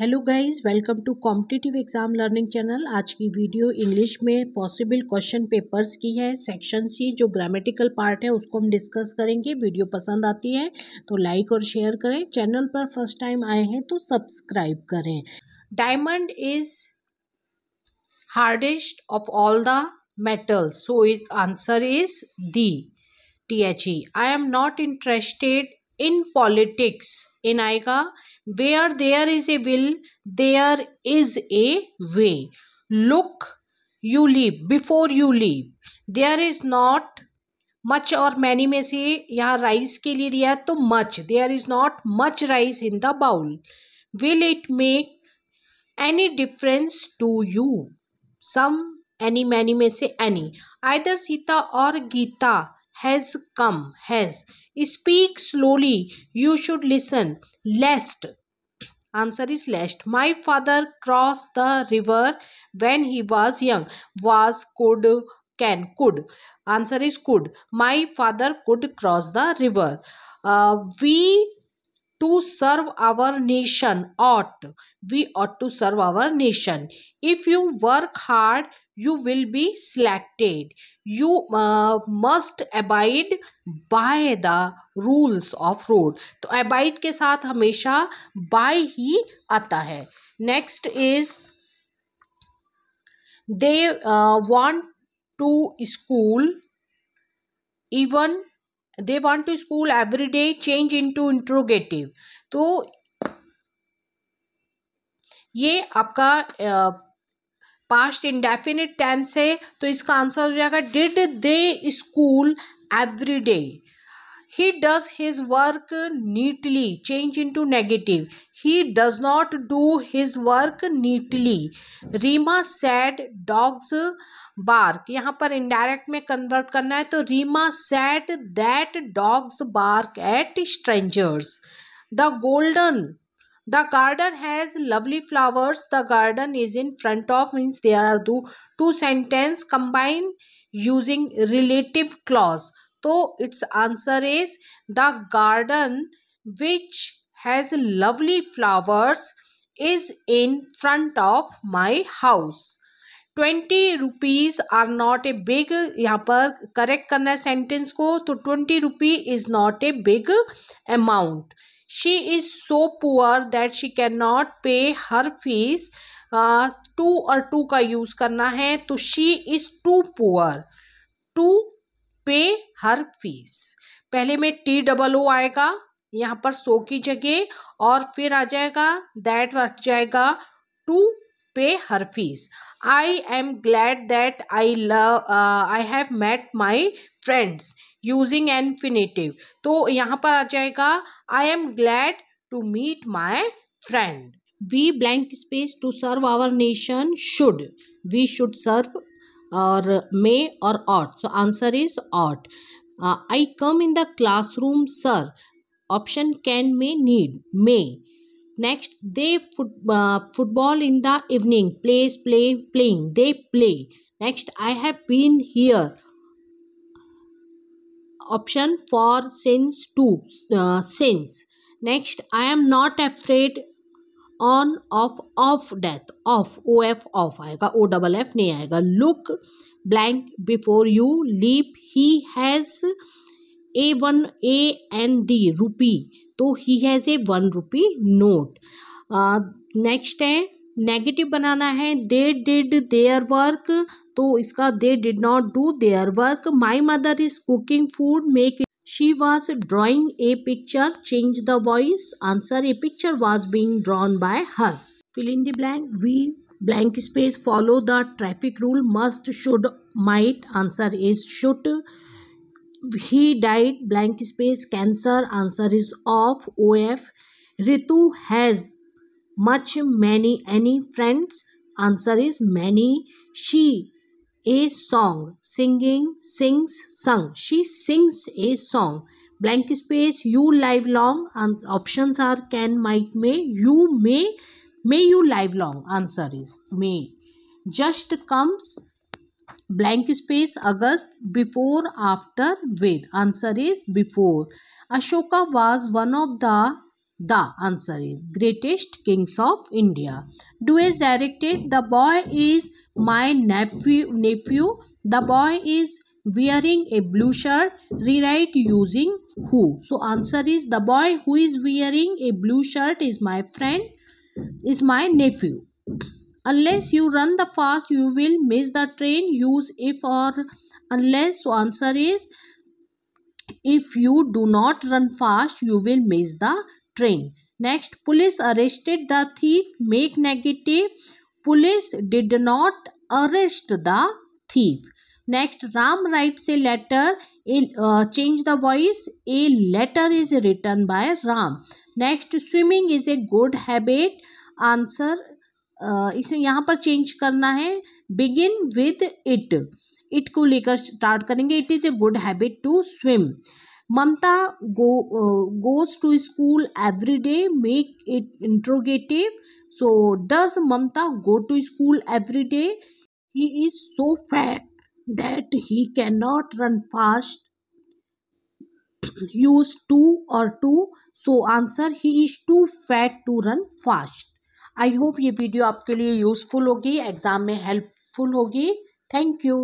Hello guys welcome to competitive exam learning channel आज की video English में possible question papers की है सेक्शन सी जो ग्रामेटिकल पार्ट है उसको हम डिस्कस करेंगे वीडियो पसंद आती है तो लाइक और शेयर करें चैनल पर फर्स्ट टाइम आए हैं तो सब्सक्राइब करें diamond is hardest of all the metals so is answer is the T H E I am not interested in politics in आएगा where there is a will there is a way look you leave before you leave there is not much और many में से यहाँ rice के लिए दिया है तो much there is not much rice in the bowl will it make any difference to you some any many में से एनी आइदर सीता और Gita has come has Speak slowly. You should listen. Lest. Answer is lest. My father crossed the river when he was young. Was, could, can, could. Answer is could. My father could cross the river. Uh, we to serve our nation ought we ought to serve our nation if you work hard you will be selected you must abide by the rules of road तो abide के साथ हमेशा by ही आता है next is they want to school even they want to school every day change in to interrogative तो ये आपका पास्ट इंडेफिनिट टेंस है तो इसका आंसर हो जाएगा did they school every day he does his work neatly change into negative he does not do his work neatly rima said dogs bark यहाँ पर इनडायरेक्ट में कन्वर्ट करना है तो Rima said that dogs bark at strangers the golden the garden has lovely flowers the garden is in front of means they are two two sentence combine using relative clause तो its answer is the garden which has lovely flowers is in front of my house twenty rupees are not a big यहाँ पर correct करना है sentence को तो twenty rupee is not a big amount she is so poor that she can not pay her fees too और to का use करना है तो she is too poor to pay her fees पहले में टी डबल ओ आएगा यहाँ पर सो की जगह और फिर आ जाएगा दैट आ जाएगा to pay her fees I am glad that I love I have met my friends using infinitive तो यहाँ पर आ जाएगा I am glad to meet my friend we blank space to serve our nation should we should serve और may और ought so answer is ought I come in the class room sir option can may need may next they foot, uh, football in the evening plays play playing they play next i have been here option for since to uh, since next i am not afraid on of of death O F o f of of आएगा O double F. नहीं आएगा Look blank before you leap. He has a one a and the rupee. तो he has a one rupee note next है negative बनाना है they did their work तो इसका they did not do their work my mother is cooking food make she was drawing a picture change the voice answer a picture was being drawn by her filling the blank we blank space follow the traffic rule must should might answer is should he died blank space cancer answer is of. of ritu has much many any friends answer is many she a song singing sings sung she sings a song blank space you live long and options are can might may you may may you live long answer is may just comes blank space August before after with answer is before Ashoka was one of the the answer is greatest kings of India. Dewey directed the boy is my nephew nephew. The boy is wearing a blue shirt. Rewrite using who. So answer is the boy who is wearing a blue shirt is my friend is my nephew unless you run the fast you will miss the train use if or unless so answer is if you do not run fast you will miss the train next police arrested the thief make negative police did not arrest the thief next ram writes a letter uh, change the voice a letter is written by ram next swimming is a good habit answer इसे यहाँ पर change करना है begin with it it को लेकर start करेंगे it is a good habit to swim Mamta go goes to school every day make it interrogative so does Mamta go to school every day he is so fat that he can not run fast use to और too so answer he is too fat to run fast I hope ये video आपके लिए useful होगी exam में helpful होगी thank you